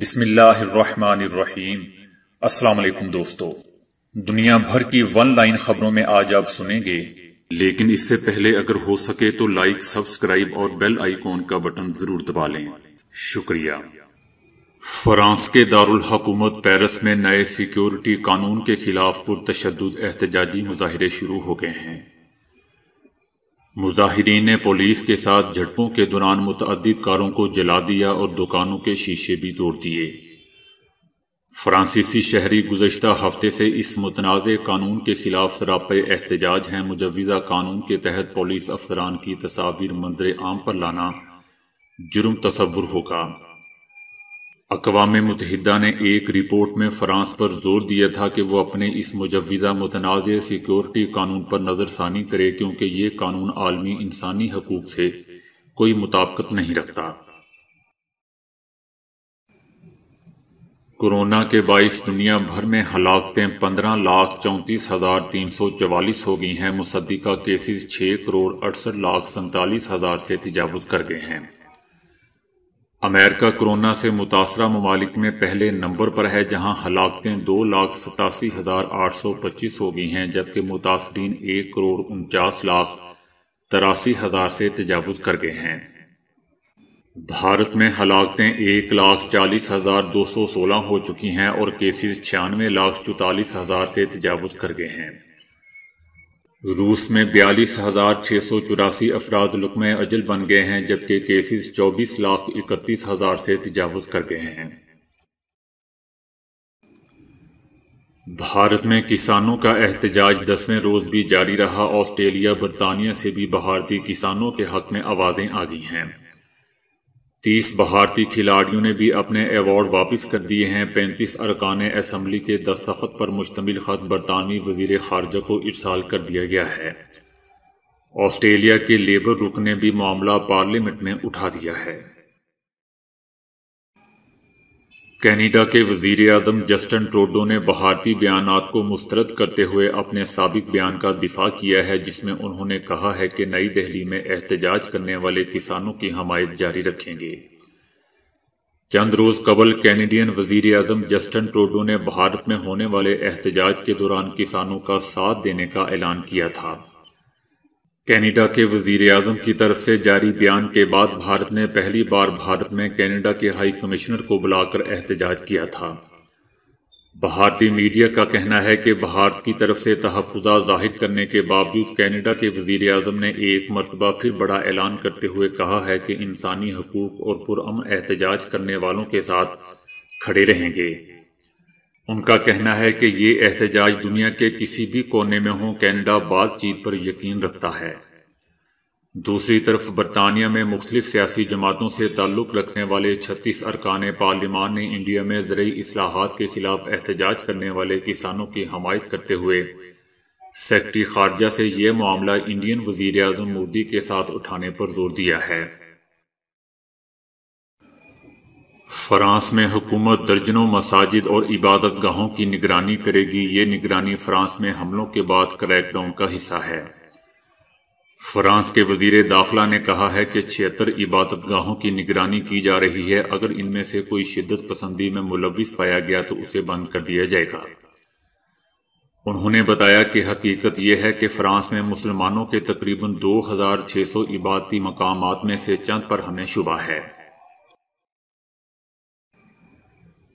बिस्मिल्लाहिर्रहमानिर्रहीम अस्सलाम दोस्तों दुनिया भर की वन लाइन खबरों में आज आप सुनेंगे लेकिन इससे पहले अगर हो सके तो लाइक सब्सक्राइब और बेल आइकॉन का बटन जरूर दबा लें शुक्रिया फ्रांस के दारुल हकूमत पेरिस में नए सिक्योरिटी कानून के खिलाफ पुरतशद एहतजाजी मुजाहरे शुरू हो गए हैं मुजाहिदीन ने पुलिस के साथ झड़पों के दौरान मुतद कारों को जला दिया और दुकानों के शीशे भी तोड़ दिए फ्रांसीसी शहरी गुजशत हफ्ते से इस मुतनाज़ कानून के खिलाफ सराप एहतजाज हैं मुजवज़ा कानून के तहत पुलिस अफसरान की तस्वीर मंदिर आम पर लाना जुर्म तस्वुर होगा अकवाम मुतहदा ने एक रिपोर्ट में फ्रांस पर जोर दिया था कि वह अपने इस मुजवज़ा मुतनाज़ सिक्योरिटी कानून पर नज़रसानी करे क्योंकि ये कानून आलमी इंसानी हकूक से कोई मुताबकत नहीं रखता कोरोना के बाईस दुनिया भर में हलाकतें पंद्रह लाख चौंतीस हज़ार तीन सौ चवालीस हो गई हैं मुसदा केसेस छः करोड़ अड़सठ लाख सैंतालीस हज़ार से तजावज़ कर गए हैं अमेरिका कोरोना से मुतासर ममालिक में पहले नंबर पर है जहां हलाकतें दो लाख सतासी हज़ार आठ सौ पच्चीस हो गई हैं जबकि मुतासरीन एक करोड़ उनचास लाख तिरासी हज़ार से तजावज़ कर गए हैं भारत में हलाकतें एक लाख चालीस हज़ार दो सौ सोलह हो चुकी हैं और केसेस छियानवे लाख चौतालीस हज़ार से तजावज़ कर गए हैं रूस में बयालीस हज़ार छः सौ चौरासी अफराद लुकम अजल बन गए हैं जबकि केसेस चौबीस लाख इकतीस हज़ार से तजावज़ कर गए हैं भारत में किसानों का एहतजाज दसवें रोज़ भी जारी रहा ऑस्ट्रेलिया बरतानिया से भी भारतीय किसानों के हक में आवाज़ें आ गई हैं तीस भारतीय खिलाड़ियों ने भी अपने अवार्ड वापस कर दिए हैं पैंतीस अरकान असम्बली के दस्तखत पर मुश्तमिल ख़त बरतानवी वजीर खारजा को इरसाल कर दिया गया है ऑस्ट्रेलिया के लेबर रुक ने भी मामला पार्लियामेंट में उठा दिया है कैनेडा के वजीर अजम जस्टिन ट्रोडो ने भारतीय बयान को मुस्तरद करते हुए अपने सबक बयान का दिफा किया है जिसमें उन्होंने कहा है कि नई दहली में एहतजाज करने वाले किसानों की हमायत जारी रखेंगे चंद रोज़ कबल कैनेडियन वजीर अजम जस्टिन ट्रोडो ने भारत में होने वाले एहतजाज के दौरान किसानों का साथ देने का ऐलान किया था कनाडा के वजीर अजम की तरफ से जारी बयान के बाद भारत ने पहली बार भारत में कनाडा के हाई कमिश्नर को बुलाकर एहतजाज किया था भारतीय मीडिया का कहना है कि भारत की तरफ से तहफा जाहिर करने के बावजूद कनाडा के वजीर अजम ने एक मरतबा फिर बड़ा ऐलान करते हुए कहा है कि इंसानी हकूक और पुरम एहतजाज करने वालों के साथ खड़े रहेंगे उनका कहना है कि ये एहतजाज दुनिया के किसी भी कोने में हो कैनेडा बातचीत पर यकीन रखता है दूसरी तरफ बरतानिया में मुख्तलिफ सियासी जमातों से ताल्लुक़ रखने वाले छत्तीस अरकान पार्लिमान ने इंडिया में जरिए असलाहत के खिलाफ एहतजाज करने वाले किसानों की हमायत करते हुए सेक्रटरी खारजा से यह मामला इंडियन वजीर अजम मोदी के साथ उठाने पर जोर दिया है फ्रांस में हुकूमत दर्जनों मसाजिद और इबादत गाहों की निगरानी करेगी ये निगरानी फ्रांस में हमलों के बाद क्रैकडाउन का हिस्सा है फ्रांस के वजीर दाखिला ने कहा है कि छिहत्तर इबादत गाहों की निगरानी की जा रही है अगर इनमें से कोई शिद्दत पसंदी में मुलविस पाया गया तो उसे बंद कर दिया जाएगा उन्होंने बताया कि हकीकत यह है कि फ्रांस में मुसलमानों के तकरीबन 2600 इबादती मकामात में से चंद पर हमें शुबा है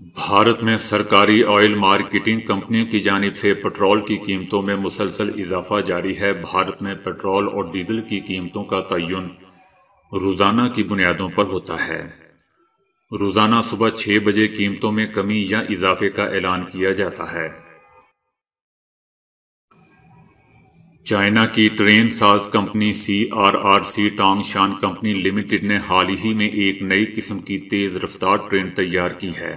भारत में सरकारी ऑयल मार्केटिंग कंपनियों की जानब से पेट्रोल की कीमतों में मुसलसल इजाफा जारी है भारत में पेट्रोल और डीजल की कीमतों का तयन रोज़ाना की बुनियादों पर होता है रोज़ाना सुबह छः बजे कीमतों में कमी या इजाफे का ऐलान किया जाता है चाइना की ट्रेन साज company C R R C Tangshan company limited ने हाल ही में एक नई किस्म की तेज़ रफ्तार ट्रेन तैयार की है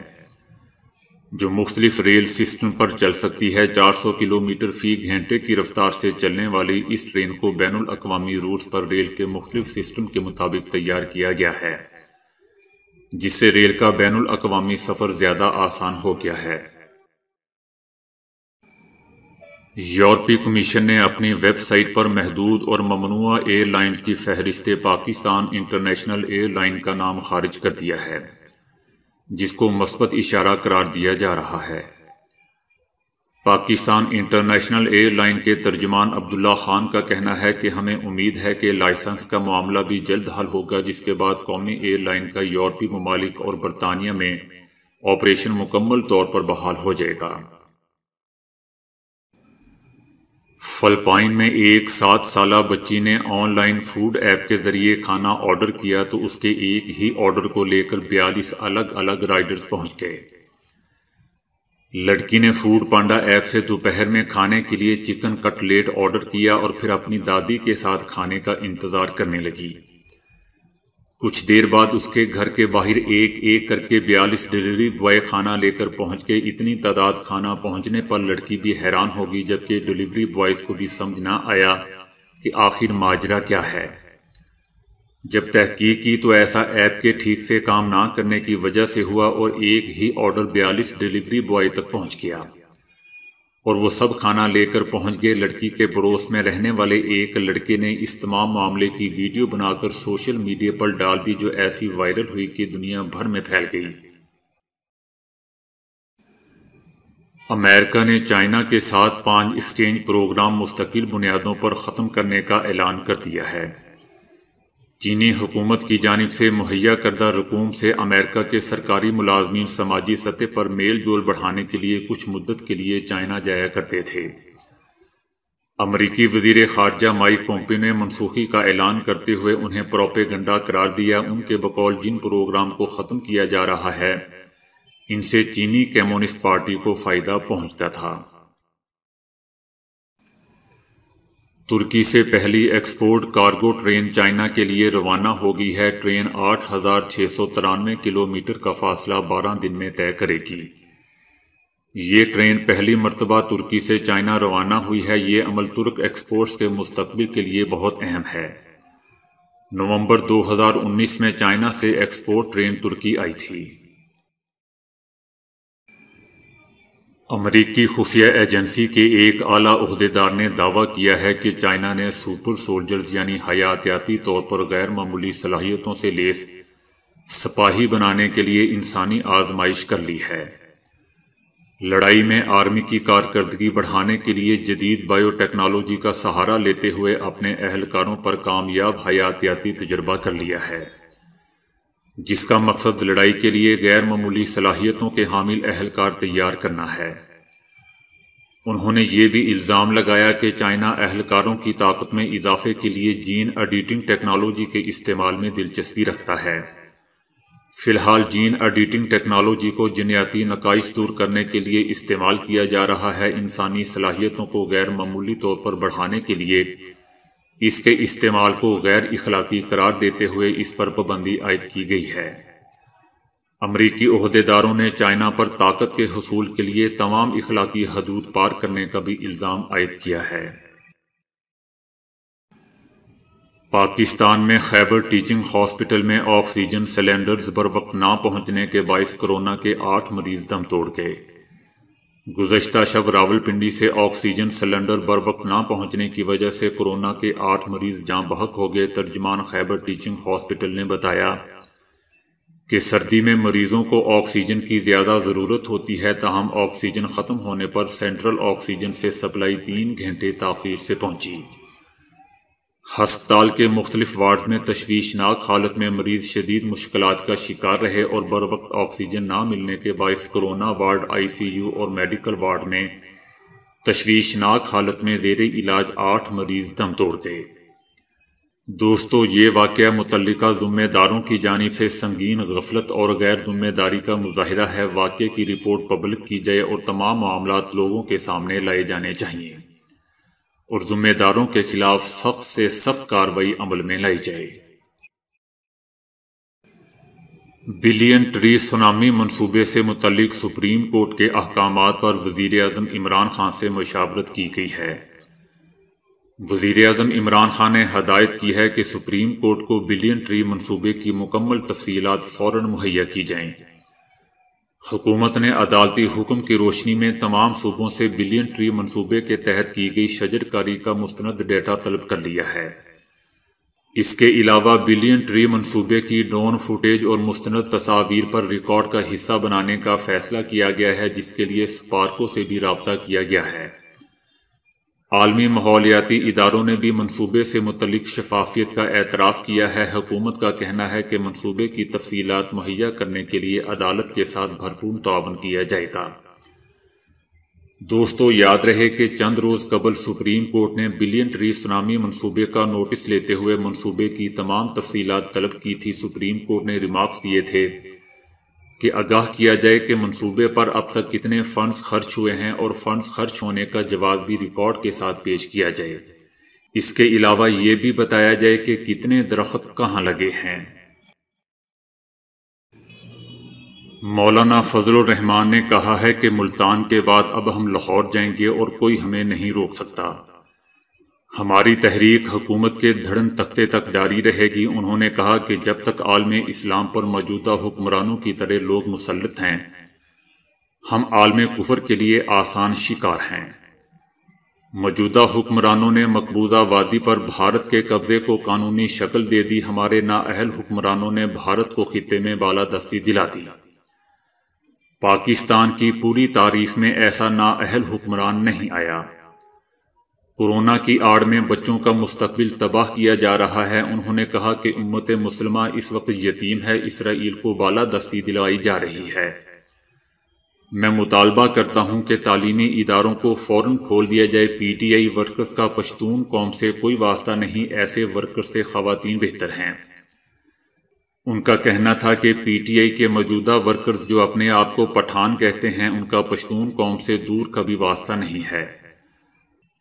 जो मुख्तलिफ रेल सिस्टम पर चल सकती है 400 किलोमीटर फी घंटे की रफ्तार से चलने वाली इस ट्रेन को बैन अवी रूट्स पर रेल के मुख्तलिफ सिस्टम के मुताबिक तैयार किया गया है जिससे रेल का बैन अवी सफ़र ज़्यादा आसान हो गया है यूरोपीय कमीशन ने अपनी वेबसाइट पर महदूद और ममनुआ एयरलाइंस की फहरिस्त पाकिस्तान इंटरनेशनल एयरलाइन का नाम खारिज कर दिया है जिसको मस्बत इशारा करार दिया जा रहा है पाकिस्तान इंटरनेशनल एयरलाइन के तर्जमान अब्दुल्ला खान का कहना है कि हमें उम्मीद है कि लाइसेंस का मामला भी जल्द हल होगा जिसके बाद कौमी एयरलाइन का यूरोपीय ममालिक और बरतानिया में ऑपरेशन मुकम्मल तौर पर बहाल हो जाएगा फलपाइन में एक सात साल बच्ची ने ऑनलाइन फूड ऐप के ज़रिए खाना ऑर्डर किया तो उसके एक ही ऑर्डर को लेकर बयालीस अलग अलग राइडर्स पहुंच गए लड़की ने फूड पांडा ऐप से दोपहर में खाने के लिए चिकन कटलेट ऑर्डर किया और फिर अपनी दादी के साथ खाने का इंतज़ार करने लगी कुछ देर बाद उसके घर के बाहर एक एक करके बयालीस डिलीवरी बॉय खाना लेकर पहुंच गए इतनी तादाद खाना पहुंचने पर लड़की भी हैरान होगी जबकि डिलीवरी बॉयज़ को भी समझ ना आया कि आखिर माजरा क्या है जब तहकीक की तो ऐसा ऐप के ठीक से काम ना करने की वजह से हुआ और एक ही ऑर्डर बयालीस डिलीवरी बॉय तक पहुँच गया और वो सब खाना लेकर पहुंच गए लड़की के पड़ोस में रहने वाले एक लड़के ने इस तमाम मामले की वीडियो बनाकर सोशल मीडिया पर डाल दी जो ऐसी वायरल हुई कि दुनिया भर में फैल गई अमेरिका ने चाइना के साथ पांच एक्सचेंज प्रोग्राम मुस्तकिल बुनियादों पर ख़त्म करने का ऐलान कर दिया है चीनी हुकूमत की जानब से मुहैया करदा रकूम से अमेरिका के सरकारी मुलाजमी समाजी सतह पर मेल जोल बढ़ाने के लिए कुछ मुद्दत के लिए चाइना जाया करते थे अमरीकी वजीर खारजा माइक पोम्पे ने मनसूखी का ऐलान करते हुए उन्हें प्रोपेगंडा करार दिया उनके बकौल जिन प्रोग्राम को ख़त्म किया जा रहा है इनसे चीनी कम्युनिस्ट पार्टी को फ़ायदा पहुँचता था तुर्की से पहली एक्सपोर्ट कार्गो ट्रेन चाइना के लिए रवाना होगी है ट्रेन आठ हजार छः सौ तिरानवे किलोमीटर का फासला बारह दिन में तय करेगी ये ट्रेन पहली मरतबा तुर्की से चाइना रवाना हुई है ये अमल तुर्क एक्सपोर्ट्स के मुस्तबिल के लिए बहुत अहम है नवंबर 2019 में चाइना से एक्सपोर्ट ट्रेन तुर्की आई थी अमरीकी खुफिया एजेंसी के एक आला अहदेदार ने दावा किया है कि चाइना ने सुपर सोल्जर्स यानी हयातियाती तौर पर गैर मामूली सलाहियतों से लेस सिपाही बनाने के लिए इंसानी आजमाइश कर ली है लड़ाई में आर्मी की कारकर्दगी बढ़ाने के लिए जदीद बायोटेक्नोलॉजी का सहारा लेते हुए अपने अहलकारों पर कामयाब हयातियाती तजर्बा कर लिया है जिसका मकसद लड़ाई के लिए गैर मामूली सलाहियतों के हामिल अहलकार तैयार करना है उन्होंने ये भी इल्ज़ाम लगाया कि चाइना अहलकारों की ताकत में इजाफे के लिए जीन एडिटिंग टेक्नोलॉजी के इस्तेमाल में दिलचस्पी रखता है फ़िलहाल जीन एडिटिंग टेक्नोलॉजी को जनियाती नकाइस दूर करने के लिए इस्तेमाल किया जा रहा है इंसानी सलाहियतों को गैर मामूली तौर पर बढ़ाने के लिए इसके इस्तेमाल को गैर अखलाकी करार देते हुए इस पर पाबंदी आयद की गई है अमरीकी अहदेदारों ने चाइना पर ताकत के हसूल के लिए तमाम इखलाकी हदूद पार करने का भी इल्ज़ाम आयद किया है पाकिस्तान में खैबर टीचिंग हॉस्पिटल में ऑक्सीजन सिलेंडर्स बर वक्त ना पहुंचने के बायस कोरोना के आठ मरीज दम तोड़ गए गुजशत शब रावलपिंडी से ऑक्सीजन सिलेंडर बर वक्त ना पहुंचने की वजह से कोरोना के आठ मरीज जहाँ बहक हो गए तर्जमान खैबर टीचिंग हॉस्पिटल ने बताया कि सर्दी में मरीजों को ऑक्सीजन की ज़्यादा ज़रूरत होती है तहम ऑक्सीजन ख़त्म होने पर सेंट्रल ऑक्सीजन से सप्लाई तीन घंटे ताखिर से पहुंची हस्पताल के मुख्तलिफ वार्ड में तशवीशनाक हालत में मरीज शदीद मुश्किल का शिकार रहे और बर वक्त ऑक्सीजन ना मिलने के बायस corona ward I C U और मेडिकल वार्ड में तशवीशनाक हालत में जेर इलाज आठ मरीज दम तोड़ गए दोस्तों ये वाक़ मुतल जुम्मेदारों की जानब से संगीन गफलत और गैर ज़िम्मेदारी का मुजाहरा है वाक़े की रिपोर्ट पब्लिक की जाए और तमाम मामला लोगों के सामने लाए जाने चाहिए और जुम्मेदारों के खिलाफ सख्त से सख्त कार्रवाई अमल में लाई जाए बिलियन ट्री सुनामी मनसूबे से मुतलिक सुप्रीम कोर्ट के अहकाम पर वजीर अजम इमरान खान से मुशावरत की गई है वजीर अजम इमरान खान ने हदायत की है कि सुप्रीम कोर्ट को बिलियन ट्री मनसूबे की मुकम्मल तफसीत फौरन मुहैया की जाएं हुकूमत ने अदालती हुक्म की रोशनी में तमाम सूबों से बिलियन ट्री मनसूबे के तहत की गई शजरकारी का मुस्ंद डेटा तलब कर लिया है इसके अलावा बिलियन ट्री मनसूबे की ड्रोन फुटेज और मुस्ंद तस्वीर पर रिकॉर्ड का हिस्सा बनाने का फैसला किया गया है जिसके लिए स्पार्को से भी रबता किया गया है आलमी माहौलियाती इदारों ने भी मनसूबे से मुतलिक शफाफियत का एतराफ़ किया है हकूमत का कहना है कि मनसूबे की तफसीत मुहैया करने के लिए अदालत के साथ भरपूर तावन किया जाएगा दोस्तों याद रहे कि चंद रोज़ कबल सुप्रीम कोर्ट ने बिलियन ट्री सुनामी मनसूबे का नोटिस लेते हुए मनसूबे की तमाम तफसीलत तलब की थी सुप्रीम कोर्ट ने रिमार्क्स दिए थे कि आगाह किया जाए कि मंसूबे पर अब तक कितने फंड्स खर्च हुए हैं और फंड्स खर्च होने का जवाब भी रिकॉर्ड के साथ पेश किया जाए इसके अलावा ये भी बताया जाए कि कितने दरख्त कहाँ लगे हैं मौलाना फजल रहमान ने कहा है कि मुल्तान के बाद अब हम लाहौर जाएंगे और कोई हमें नहीं रोक सकता हमारी तहरीक हुकूमत के धड़न तख्ते तक जारी रहेगी उन्होंने कहा कि जब तक आलम इस्लाम पर मौजूदा हुक्मरानों की तरह लोग मुसलत हैं हम आलम कुफर के लिए आसान शिकार हैं मौजूदा हुक्मरानों ने मकबूजा वादी पर भारत के कब्ज़े को कानूनी शक्ल दे दी हमारे नाअहल हुक्मरानों ने भारत को खत्े में बाला दस्ती दिला दी पाकिस्तान की पूरी तारीख में ऐसा नाअहल हुक्मरान नहीं आया कोरोना की आड़ में बच्चों का मुस्तबिल तबाह किया जा रहा है उन्होंने कहा कि उम्मत मुसलमा इस वक्त यतीम है इसराइल को बाला दस्ती दिलाई जा रही है मैं मुतालबा करता हूं कि तालीमी इदारों को फ़ौर खोल दिया जाए पी टी आई वर्कर्स का पश्तून कौम से कोई वास्ता नहीं ऐसे वर्कर्स से खातन बेहतर हैं उनका कहना था कि पीटीआई के मौजूदा वर्कर्स जो अपने आप को पठान कहते हैं उनका पश्तून कौम से दूर कभी वास्ता नहीं है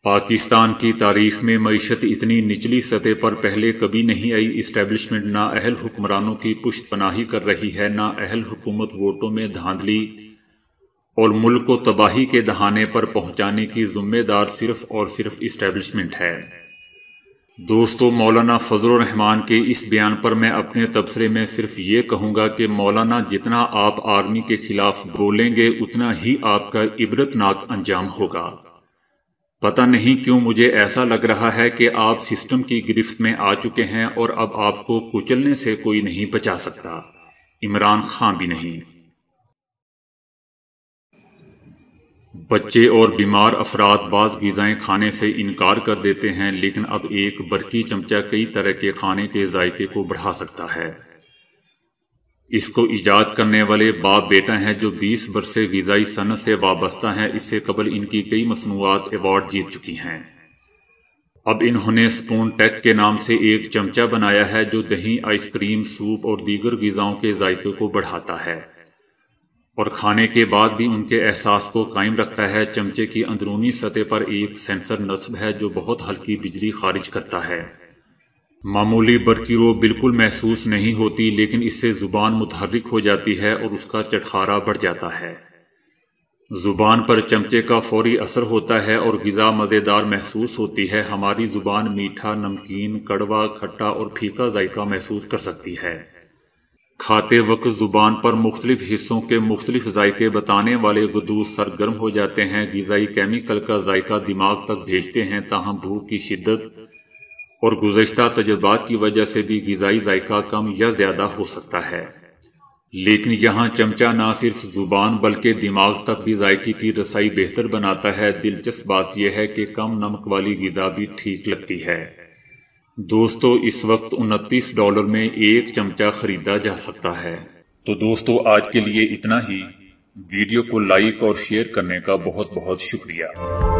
पाकिस्तान की तारीख में मीशत इतनी निचली सतह पर पहले कभी नहीं आई इस्टेबलिशमेंट ना अहल हुक्मरानों की पुश्त पनाही कर रही है ना अहल हुकूमत वोटों में धांधली और मुल्क को तबाही के दहाने पर पहुंचाने की जिम्मेदार सिर्फ और सिर्फ इस्टेबलिशमेंट है दोस्तों मौलाना फजलरहमान के इस बयान पर मैं अपने तबसरे में सिर्फ ये कहूँगा कि मौलाना जितना आप आर्मी के खिलाफ बोलेंगे उतना ही आपका इबरतनाक अंजाम होगा पता नहीं क्यों मुझे ऐसा लग रहा है कि आप सिस्टम की गिरफ्त में आ चुके हैं और अब आपको कुचलने से कोई नहीं बचा सकता इमरान खान भी नहीं बच्चे और बीमार अफराद बाज गज़ाएँ खाने से इनकार कर देते हैं लेकिन अब एक बरकी चमचा कई तरह के खाने के जायके को बढ़ा सकता है इसको ईजाद करने वाले बाप बेटा हैं जो 20 बरस गज़ाई सनत से वाबस्ता हैं इससे कबल इनकी कई मसनूआत एवॉर्ड जीत चुकी हैं अब इन्होंने स्पून टेक के नाम से एक चमचा बनाया है जो दही आइसक्रीम सूप और दीगर गज़ाओं के जायके को बढ़ाता है और खाने के बाद भी उनके एहसास को कायम रखता है चमचे की अंदरूनी सतह पर एक सेंसर नस्ब है जो बहुत हल्की बिजली खारिज करता है मामूली वो बिल्कुल महसूस नहीं होती लेकिन इससे ज़ुबान मुतहरक हो जाती है और उसका चटखारा बढ़ जाता है ज़ुबान पर चमचे का फौरी असर होता है और गज़ा मज़ेदार महसूस होती है हमारी ज़ुबान मीठा नमकीन कड़वा खट्टा और फीका जायका महसूस कर सकती है खाते वक्त ज़ुबान पर मुख्तलिफ़ हिस्सों के मुख्तलिफ जायके बताने वाले गदूस सरगर्म हो जाते हैं गज़ाई केमिकल का जायका दिमाग तक भेजते हैं ताहम भूख की शिद्दत और गुज्त तजर्बात की वजह से भी गज़ाई जायका कम या ज़्यादा हो सकता है लेकिन यहाँ चमचा ना सिर्फ ज़ुबान बल्कि दिमाग तक भी जायके की रसाई बेहतर बनाता है दिलचस्प बात यह है कि कम नमक वाली गज़ा भी ठीक लगती है दोस्तों इस वक्त उनतीस डॉलर में एक चमचा खरीदा जा सकता है तो दोस्तों आज के लिए इतना ही वीडियो को लाइक और शेयर करने का बहुत बहुत शुक्रिया